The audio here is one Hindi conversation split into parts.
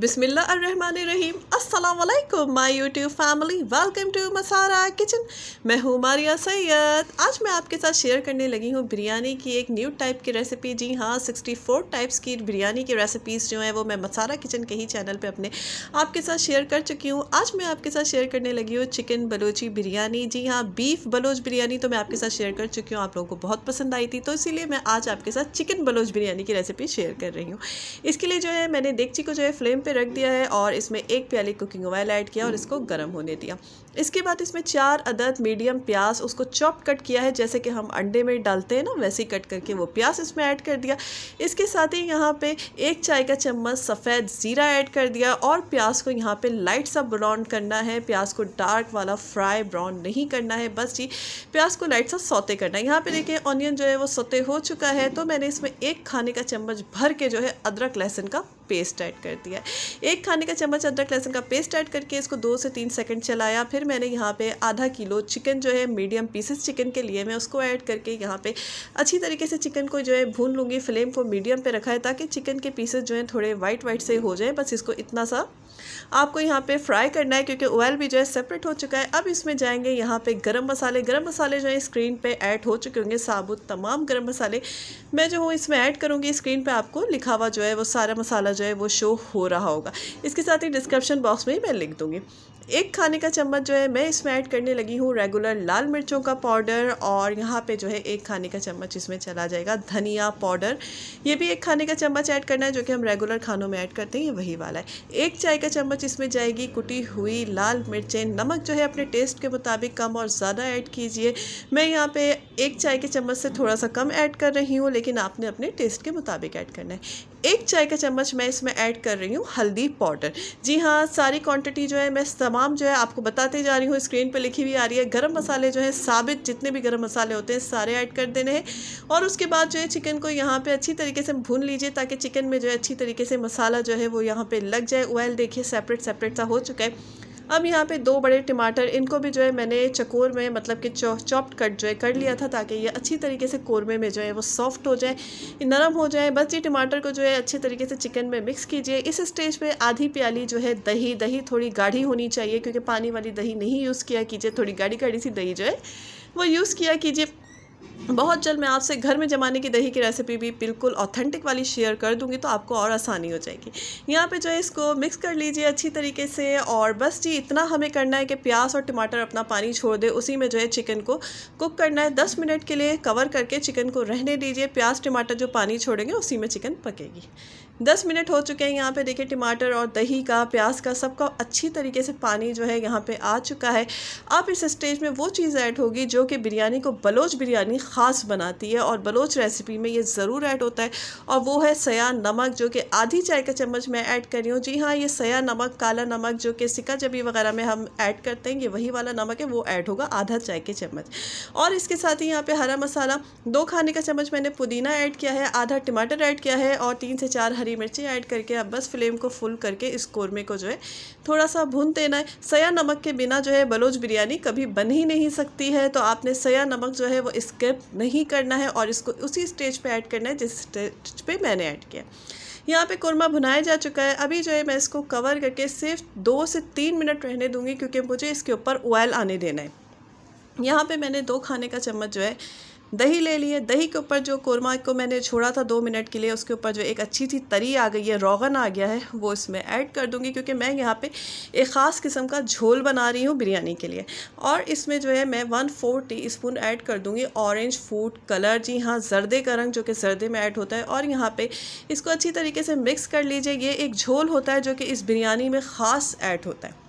बिसमीम अल्लाम my YouTube family welcome to मसारा किचन मैं हूँ मारिया सैयद आज मैं आपके साथ शेयर करने लगी हूँ बिरयानी की एक न्यू टाइप की रेसिपी जी हाँ सिक्सटी फोर टाइप्स की बिरयानी की रेसिपीज़ जो हैं वो मैं मसारा किचन के ही चैनल पे अपने आपके साथ शेयर कर चुकी हूँ आज मैं आपके साथ शेयर करने लगी हूँ चिकन बलोची बिरयानी जी हाँ बीफ बलोच बिरयानी तो मैं आपके साथ शेयर कर चुकी हूँ आप लोगों को बहुत पसंद आई थी तो इसीलिए मैं आज आपके साथ चिकन बलोच बिरयानी की रेसिपी शेयर कर रही हूँ इसके लिए जो है मैंने देखची को जो है फ्लेम पे रख दिया है और इसमें एक प्याली कुकिंग ऑयल ऐड किया और इसको गर्म होने दिया इसके बाद इसमें चार अदद मीडियम प्याज उसको चॉप कट किया है जैसे कि हम अंडे में डालते हैं ना वैसे ही कट करके वो प्याज इसमें ऐड कर दिया इसके साथ ही यहाँ पे एक चाय का चम्मच सफ़ेद ज़ीरा ऐड कर दिया और प्याज को यहाँ पे लाइट सा ब्राउन करना है प्याज को डार्क वाला फ्राई ब्राउन नहीं करना है बस जी प्याज को लाइट सा सोते करना है यहाँ पर देखिए ऑनियन जो है वो सौते हो चुका है तो मैंने इसमें एक खाने का चम्मच भर के जो है अदरक लहसुन का पेस्ट ऐड कर दिया एक खाने का चम्मच अदरक लहसुन का पेस्ट ऐड करके इसको दो से तीन सेकंड चलाया फिर मैंने यहाँ पे आधा किलो चिकन जो है मीडियम पीसेस चिकन के लिए मैं उसको ऐड करके यहाँ पे अच्छी तरीके से चिकन को जो है भून लूँगी फ्लेम को मीडियम पे रखा है ताकि चिकन के पीसेस जो हैं थोड़े वाइट वाइट से हो जाए बस इसको इतना सा आपको यहाँ पे फ्राई करना है क्योंकि ऑयल भी जो है सेपरेट हो चुका है अब इसमें जाएंगे यहाँ पे गरम मसाले गरम मसाले जो है स्क्रीन पे ऐड हो चुके होंगे साबुत तमाम गरम मसाले मैं जो हूँ इसमें ऐड करूँगी स्क्रीन पे आपको लिखा हुआ जो है वो सारा मसाला जो है वो शो हो रहा होगा इसके साथ ही डिस्क्रिप्शन बॉक्स में ही मैं लिख दूँगी एक खाने का चम्मच जो है मैं इसमें ऐड करने लगी हूँ रेगुलर लाल मिर्चों का पाउडर और यहाँ पे जो है एक खाने का चम्मच इसमें चला जाएगा धनिया पाउडर ये भी एक खाने का चम्मच ऐड करना है जो कि हम रेगुलर खानों में ऐड करते हैं ये वही वाला है एक चाय का चम्मच इसमें जाएगी कुटी हुई लाल मिर्चें नमक जो है अपने टेस्ट के मुताबिक कम और ज़्यादा ऐड कीजिए मैं यहाँ पर एक चाय के चम्मच से थोड़ा सा कम ऐड कर रही हूँ लेकिन आपने अपने टेस्ट के मुताबिक ऐड करना है एक चाय का चम्मच मैं इसमें ऐड कर रही हूँ हल्दी पाउडर जी हाँ सारी क्वान्टिटी जो है मैं सब तमाम जो है आपको बताते जा रही हूँ स्क्रीन पर लिखी हुई आ रही है गर्म मसाले जो है साबित जितने भी गर्म मसाले होते हैं सारे ऐड कर देने हैं और उसके बाद जो है चिकन को यहाँ पर अच्छी तरीके से भून लीजिए ताकि चिकन में जो है अच्छी तरीके से मसाला जो है वो यहाँ पर लग जाए ऑयल देखिए सेपरेट सेपरेट सा हो चुका है अब यहाँ पे दो बड़े टमाटर इनको भी जो है मैंने चकोर में मतलब कि चॉप्ड कट जो है कर लिया था ताकि ये अच्छी तरीके से कोरमे में जो है वो सॉफ्ट हो जाए नरम हो जाए बस ये टमाटर को जो है अच्छे तरीके से चिकन में मिक्स कीजिए इस स्टेज पे आधी प्याली जो है दही दही थोड़ी गाढ़ी होनी चाहिए क्योंकि पानी वाली दही नहीं यूज़ किया कीजिए थोड़ी गाढ़ी गाढ़ी सी दही जो है वो यूज़ किया कीजिए बहुत जल्द मैं आपसे घर में जमाने की दही की रेसिपी भी बिल्कुल ऑथेंटिक वाली शेयर कर दूंगी तो आपको और आसानी हो जाएगी यहाँ पे जो है इसको मिक्स कर लीजिए अच्छी तरीके से और बस जी इतना हमें करना है कि प्याज और टमाटर अपना पानी छोड़ दे उसी में जो है चिकन को कुक करना है दस मिनट के लिए कवर करके चिकन को रहने दीजिए प्याज टमाटर जो पानी छोड़ेंगे उसी में चिकन पकेगी दस मिनट हो चुके हैं यहाँ पे देखिए टमाटर और दही का प्याज का सबका अच्छी तरीके से पानी जो है यहाँ पे आ चुका है अब इस स्टेज में वो चीज़ ऐड होगी जो कि बिरयानी को बलोच बिरयानी ख़ास बनाती है और बलोच रेसिपी में ये ज़रूर ऐड होता है और वो है सया नमक जो कि आधी चाय का चम्मच मैं ऐड कर रही हूँ जी हाँ ये सया नमक काला नमक जो कि सिका जबी वगैरह में हम ऐड करते हैं ये वही वाला नमक है वो ऐड होगा आधा चाय के चम्मच और इसके साथ ही यहाँ पर हरा मसाला दो खाने का चम्मच मैंने पुदीना ऐड किया है आधा टमाटर ऐड किया है और तीन से चार हरी मिर्ची ऐड करके अब बस फ्लेम को फुल करके इस कौरमे को जो है थोड़ा सा भून देना है सया नमक के बिना जो है बलोच बिरयानी कभी बन ही नहीं सकती है तो आपने सया नमक जो है वो स्किप नहीं करना है और इसको उसी स्टेज पे ऐड करना है जिस स्टेज पे मैंने ऐड किया यहाँ पे कुरमा भुनाया जा चुका है अभी जो है मैं इसको कवर करके सिर्फ दो से तीन मिनट रहने दूँगी क्योंकि मुझे इसके ऊपर ऑयल आने देना है यहाँ पे मैंने दो खाने का चम्मच जो है दही ले लिए दही के ऊपर जो कोरमा को मैंने छोड़ा था दो मिनट के लिए उसके ऊपर जो एक अच्छी सी तरी आ गई है रोगन आ गया है वो इसमें ऐड कर दूंगी क्योंकि मैं यहाँ पे एक ख़ास किस्म का झोल बना रही हूँ बिरयानी के लिए और इसमें जो है मैं one four teaspoon add कर दूँगी ऑरेंज फूड कलर जी हाँ जर्दे का रंग जो कि जर्दे में ऐड होता है और यहाँ पर इसको अच्छी तरीके से मिक्स कर लीजिए ये एक झोल होता है जो कि इस बिरयानी में ख़ास ऐड होता है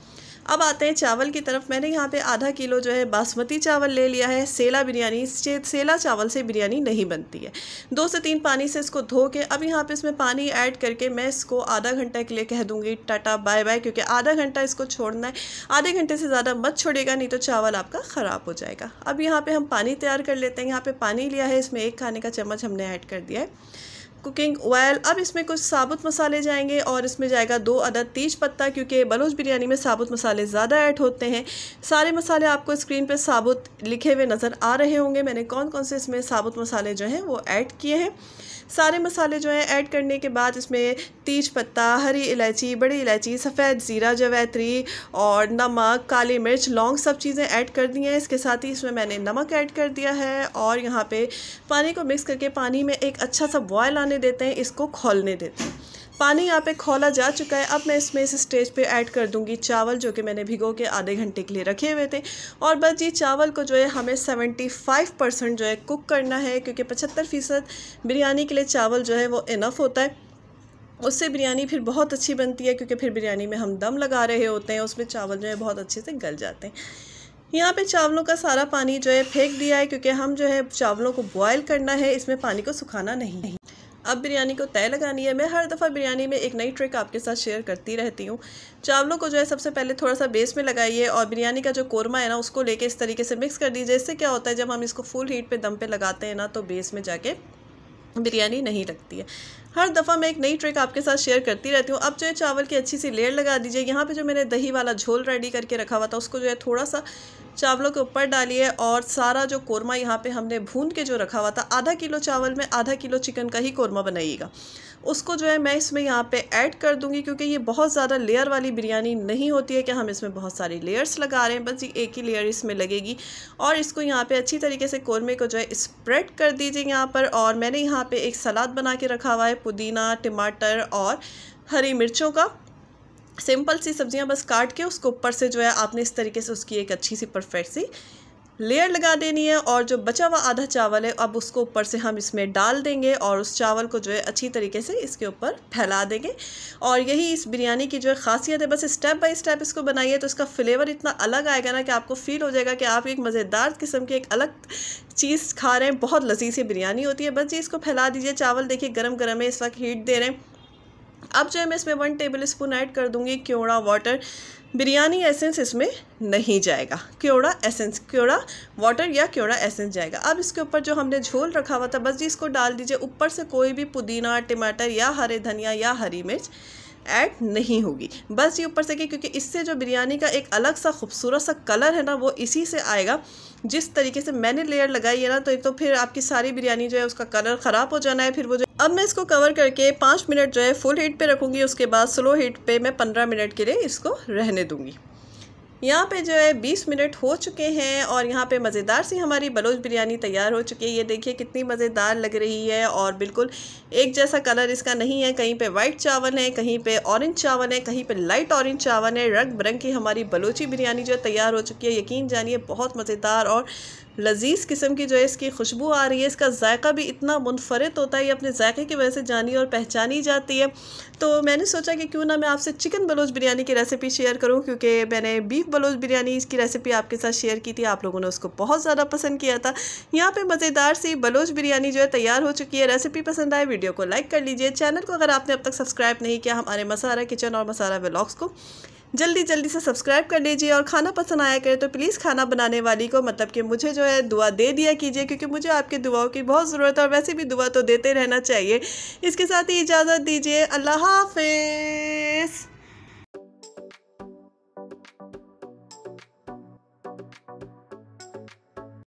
अब आते हैं चावल की तरफ मैंने यहाँ पे आधा किलो जो है बासमती चावल ले लिया है सेला बिरयानी से, सेला चावल से बिरयानी नहीं बनती है दो से तीन पानी से इसको धो के अब यहाँ पे इसमें पानी ऐड करके मैं इसको आधा घंटा के लिए कह दूँगी टाटा बाय बाय क्योंकि आधा घंटा इसको छोड़ना है आधे घंटे से ज़्यादा मत छोड़ेगा नहीं तो चावल आपका ख़राब हो जाएगा अब यहाँ पर हम पानी तैयार कर लेते हैं यहाँ पर पानी लिया है इसमें एक खाने का चम्मच हमने ऐड कर दिया है कुकिंग ऑयल अब इसमें कुछ साबुत मसाले जाएंगे और इसमें जाएगा दो अदद तीज पत्ता क्योंकि बलोच बिरयानी में साबुत मसाले ज़्यादा ऐड होते हैं सारे मसाले आपको स्क्रीन पर साबुत लिखे हुए नज़र आ रहे होंगे मैंने कौन कौन से इसमें साबुत मसाले जो हैं वो ऐड किए हैं सारे मसाले जो हैं ऐड करने के बाद इसमें तीज पत्ता हरी इलायची बड़ी इलायची सफ़ेद ज़ीरा जवैतरी और नमक काली मिर्च लौंग सब चीज़ें ऐड कर दी हैं इसके साथ ही इसमें मैंने नमक ऐड कर दिया है और यहाँ पे पानी को मिक्स करके पानी में एक अच्छा सा बॉयल आने देते हैं इसको खोलने देते हैं पानी यहाँ पे खोला जा चुका है अब मैं इसमें इस स्टेज पे ऐड कर दूँगी चावल जो कि मैंने भिगो के आधे घंटे के लिए रखे हुए थे और बस ये चावल को जो है हमें सेवेंटी फाइव परसेंट जो है कुक करना है क्योंकि पचहत्तर फ़ीसद बिरयानी के लिए चावल जो है वो इनफ होता है उससे बिरयानी फिर बहुत अच्छी बनती है क्योंकि फिर बिरयानी में हम दम लगा रहे होते हैं उसमें चावल जो है बहुत अच्छे से गल जाते हैं यहाँ पे चावलों का सारा पानी जो है फेंक दिया है क्योंकि हम जो है चावलों को बॉयल करना है इसमें पानी को सुखाना नहीं है अब बिरयानी को तय लगानी है मैं हर दफ़ा बिरयानी में एक नई ट्रिक आपके साथ शेयर करती रहती हूँ चावलों को जो है सबसे पहले थोड़ा सा बेस में लगाइए और बिरयानी का जो कोरमा है ना उसको लेके इस तरीके से मिक्स कर दीजिए इससे क्या होता है जब हम इसको फुल हीट पर दम पे लगाते हैं ना तो बेस में जाके बिरयानी नहीं लगती है हर दफ़ा मैं एक नई ट्रिक आपके साथ शेयर करती रहती हूँ अब जो है चावल की अच्छी सी लेयर लगा दीजिए यहाँ पे जो मैंने दही वाला झोल रेडी करके रखा हुआ था उसको जो है थोड़ा सा चावलों के ऊपर डालिए और सारा जो कोरमा यहाँ पे हमने भून के जो रखा हुआ था आधा किलो चावल में आधा किलो चिकन का ही कोरमा बनाइएगा उसको जो है मैं इसमें यहाँ पे ऐड कर दूँगी क्योंकि ये बहुत ज़्यादा लेयर वाली बिरयानी नहीं होती है कि हम इसमें बहुत सारी लेयर्स लगा रहे हैं बस ये एक ही लेयर इसमें लगेगी और इसको यहाँ पे अच्छी तरीके से कौरमे को जो है स्प्रेड कर दीजिए यहाँ पर और मैंने यहाँ पर एक सलाद बना के रखा हुआ है पुदीना टमाटर और हरी मिर्चों का सिंपल सी सब्ज़ियाँ बस काट के उसको ऊपर से जो है आपने इस तरीके से उसकी एक अच्छी सी परफेक्ट सी लेयर लगा देनी है और जो बचा हुआ आधा चावल है अब उसको ऊपर से हम इसमें डाल देंगे और उस चावल को जो है अच्छी तरीके से इसके ऊपर फैला देंगे और यही इस बिरयानी की जो है खासियत है बस स्टेप बाय स्टेप इसको बनाइए तो इसका फ्लेवर इतना अलग आएगा ना कि आपको फील हो जाएगा कि आप एक मज़ेदार किस्म की एक अलग चीज़ खा रहे हैं बहुत लजीज़ी बिरयानी होती है बस जी इसको फैला दीजिए चावल देखिए गर्म गर्म है इस वक्त हीट दे रहे हैं अब जो है मैं इसमें वन टेबल स्पून ऐड कर दूँगी क्योड़ा वाटर बिरयानी एसेंस इसमें नहीं जाएगा क्योड़ा एसेंस क्योड़ा वाटर या क्योड़ा एसेंस जाएगा अब इसके ऊपर जो हमने झोल रखा हुआ था बस जी इसको डाल दीजिए ऊपर से कोई भी पुदीना टमाटर या हरे धनिया या हरी मिर्च ऐड नहीं होगी बस ये ऊपर से कि क्योंकि इससे जो बिरयानी का एक अलग सा खूबसूरत सा कलर है ना वो इसी से आएगा जिस तरीके से मैंने लेयर लगाई है ना तो एक तो फिर आपकी सारी बिरयानी जो है उसका कलर ख़राब हो जाना है फिर वो जो अब मैं इसको कवर करके पाँच मिनट जो है फुल हीट पे रखूँगी उसके बाद स्लो हीट पे मैं पंद्रह मिनट के लिए इसको रहने दूँगी यहाँ पे जो है बीस मिनट हो चुके हैं और यहाँ पे मज़ेदार सी हमारी बलोच बिरयानी तैयार हो चुकी है ये देखिए कितनी मज़ेदार लग रही है और बिल्कुल एक जैसा कलर इसका नहीं है कहीं पे वाइट चावल है कहीं पे ऑरेंज चावल है कहीं पे लाइट ऑरेंज चावल है रंग बिरंग की हमारी बलोची बिरयानी जो तैयार हो चुकी है यकीन जानिए बहुत मज़ेदार और लजीज़ किस्म की जो है इसकी खुशबू आ रही है इसका जायका भी इतना मुनफरद होता है ये अपने जायके की वजह से जानी और पहचानी जाती है तो मैंने सोचा कि क्यों ना मैं आपसे चिकन बलोच बिरयानी की रेसिपी शेयर करूँ क्योंकि मैंने बीफ बलोच बिरयानी इसकी रेसिपी आपके साथ शेयर की थी आप लोगों ने उसको बहुत ज़्यादा पसंद किया था यहाँ पर मज़ेदार सी बलोच बिरयानी जो है तैयार हो चुकी है रेसिपी पसंद आए वीडियो को लाइक कर लीजिए चैनल को अगर आपने अब तक सब्सक्राइब नहीं किया हमारे मसारा किचन और मसारा ब्लॉग्स को जल्दी जल्दी से सब्सक्राइब कर लीजिए और खाना पसंद आया करे तो प्लीज़ खाना बनाने वाली को मतलब कि मुझे जो है दुआ दे दिया कीजिए क्योंकि मुझे आपकी दुआओं की बहुत ज़रूरत है और वैसे भी दुआ तो देते रहना चाहिए इसके साथ ही इजाज़त दीजिए अल्लाह हाफिज़